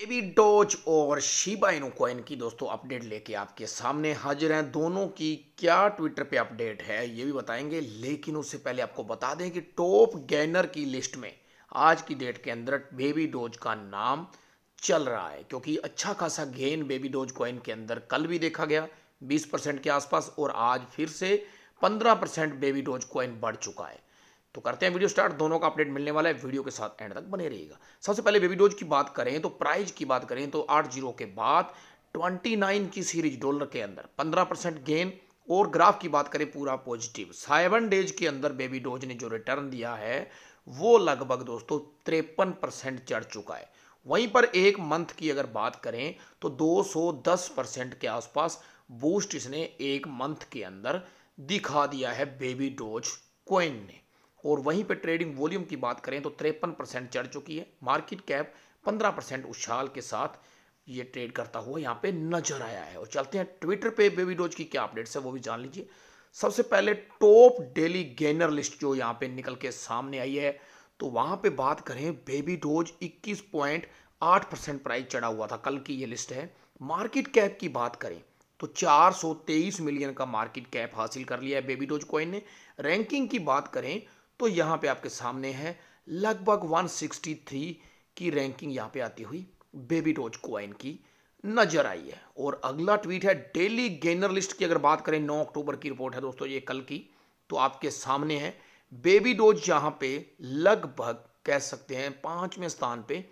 baby Doge और Shiba Inu coin की दोस्तों अपडेट लेके आपके सामने हाजिर हैं दोनों की क्या ट्विटर पे अपडेट है ये भी बताएंगे लेकिन उससे पहले आपको बता दें कि टॉप गेनर की लिस्ट में आज की डेट के अंदर बेबी डोज का नाम चल रहा है क्योंकि अच्छा खासा गेन बेबी डोज कॉइन के अंदर कल भी देखा गया 20 परसेंट के आसपास और आज फिर से 15 परसेंट बेबी डोज कॉइन बढ़ चुका है तो करते हैं वीडियो स्टार्ट दोनों का अपडेट मिलने वाला है वीडियो के साथ एंड तक बने रहिएगा सबसे पहले बेबी डोज की बात करें तो प्राइज की बात करें तो आठ जीरो के बाद ट्वेंटी नाइन की सीरीज डॉलर के अंदर पंद्रह परसेंट गेन और ग्राफ की बात करें पूरा पॉजिटिव सेवन डेज के अंदर बेबी डोज ने जो रिटर्न दिया है वो लगभग दोस्तों तिरपन परसेंट चढ़ चुका है वहीं पर एक मंथ की अगर बात करें तो 210 परसेंट के आसपास बूस्ट इसने एक मंथ के अंदर दिखा दिया है बेबी डोज कोइन ने और वहीं पर ट्रेडिंग वॉल्यूम की बात करें तो तिरपन परसेंट चढ़ चुकी है मार्केट कैप पंद्रह परसेंट उछाल के साथ ये ट्रेड करता हुआ यहाँ पे नजर आया है और चलते हैं ट्विटर पे बेबी डोज की क्या अपडेट्स है वो भी जान लीजिए सबसे पहले टॉप डेली गेनर लिस्ट जो यहाँ पे निकल के सामने आई है तो वहां पे बात करें बेबी डोज 21.8 परसेंट प्राइस चढ़ा हुआ था कल की ये लिस्ट है मार्केट कैप की बात करें तो 423 मिलियन का मार्केट कैप हासिल कर लिया है बेबी डोज कॉइन ने रैंकिंग की बात करें तो यहाँ पे आपके सामने है लगभग 163 की रैंकिंग यहाँ पे आती हुई बेबी डोज क्वाइन की नजर आई है और अगला ट्वीट है डेली गेनर लिस्ट की अगर बात करें 9 अक्टूबर की रिपोर्ट है दोस्तों ये कल की तो आपके सामने है बेबी डोज यहाँ पे लगभग कह सकते हैं पांचवें स्थान पे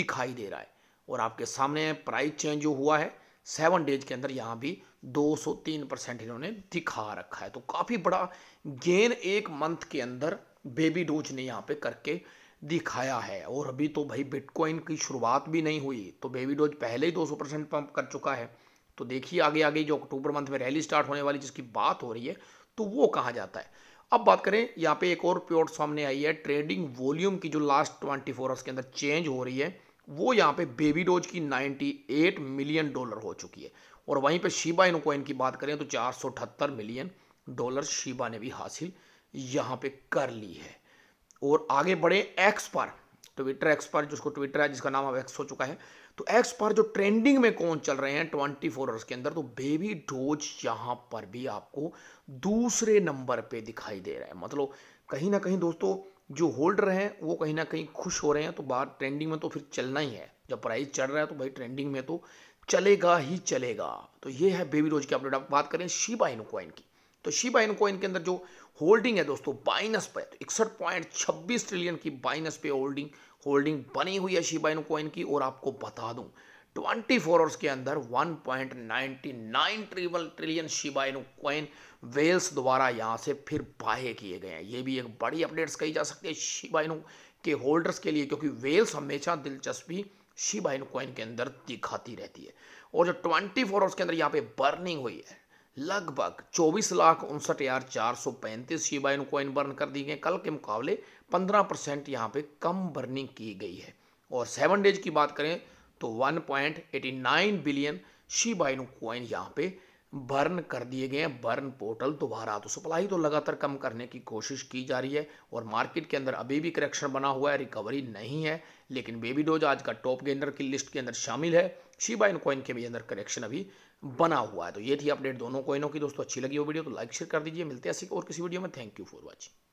दिखाई दे रहा है और आपके सामने प्राइस चेंज जो हुआ है सेवन डेज के अंदर यहाँ भी 203 परसेंट इन्होंने दिखा रखा है तो काफ़ी बड़ा गेन एक मंथ के अंदर बेबी डोज ने यहाँ पे करके दिखाया है और अभी तो भाई बिटकॉइन की शुरुआत भी नहीं हुई तो बेबी डोज पहले ही 200 परसेंट पंप कर चुका है तो देखिए आगे आगे जो अक्टूबर मंथ में रैली स्टार्ट होने वाली जिसकी बात हो रही है तो वो कहा जाता है अब बात करें यहाँ पे एक और प्योर सामने आई है ट्रेडिंग वॉल्यूम की जो लास्ट ट्वेंटी फोर आवर्स के अंदर चेंज हो रही है वो यहाँ पे बेबी डोज की 98 मिलियन डॉलर हो चुकी है और वहीं पर शीबा इन कोइन की बात करें तो चार मिलियन डॉलर शीबा ने भी हासिल यहाँ पे कर ली है और आगे बढ़े एक्स पर ट्विटर एक्स पर जिसको ट्विटर है जिसका नाम अब एक्स हो चुका है तो एक्स पर जो ट्रेंडिंग में कौन चल रहे हैं ट्वेंटी फोर आवर्स के अंदर तो बेबी डोज यहाँ पर भी आपको दूसरे नंबर पे दिखाई दे रहा है मतलब कहीं ना कहीं दोस्तों जो होल्डर हैं वो कहीं ना कहीं खुश हो रहे हैं तो बाहर ट्रेंडिंग में तो फिर चलना ही है जब प्राइस चढ़ रहा है तो भाई ट्रेंडिंग में तो चलेगा ही चलेगा तो ये है बेबी रोज की अपडेट आप बात करें शिबा इनु की तो शिबा इनु के अंदर जो होल्डिंग है दोस्तों बाइनस पे तो इकसठ पॉइंट छब्बीस ट्रिलियन की बाइनस पे होल्डिंग होल्डिंग बनी हुई है शिबा इनु की और आपको बता दूं 24 फोर आवर्स के अंदर 1.99 triple trillion Shiba Inu whales द्वारा यहाँ से फिर बाहे किए गए हैं ये भी एक बड़ी अपडेट्स कही जा सकती है शिबा इनो के होल्डर्स के लिए क्योंकि वेल्स हमेशा दिलचस्पी शिबा इन कॉइन के अंदर दिखाती रहती है और जो ट्वेंटी फोर आवर्स के अंदर यहाँ पे बर्निंग हुई है लगभग चौबीस लाख उनसठ हजार चार सौ पैंतीस शिबा इन कॉइन बर्न कर दी गई कल के मुकाबले पंद्रह परसेंट यहाँ पे कम बर्निंग की गई है और सेवन डेज की बात करें तो one point eighty nine billion Shiba Inu coin यहाँ पे बर्न कर दिए गए हैं बर्न पोर्टल दोबारा तो सप्लाई तो लगातार कम करने की कोशिश की जा रही है और मार्केट के अंदर अभी भी करेक्शन बना हुआ है रिकवरी नहीं है लेकिन बेबी डोज आज का टॉप गेनर की लिस्ट के अंदर शामिल है शिबा इन कॉइन के भी अंदर करेक्शन अभी बना हुआ है तो ये थी अपडेट दोनों कॉइनों की दोस्तों अच्छी लगी हो वीडियो तो लाइक शेयर कर दीजिए मिलते हैं और किसी वीडियो में थैंक यू फॉर वॉचिंग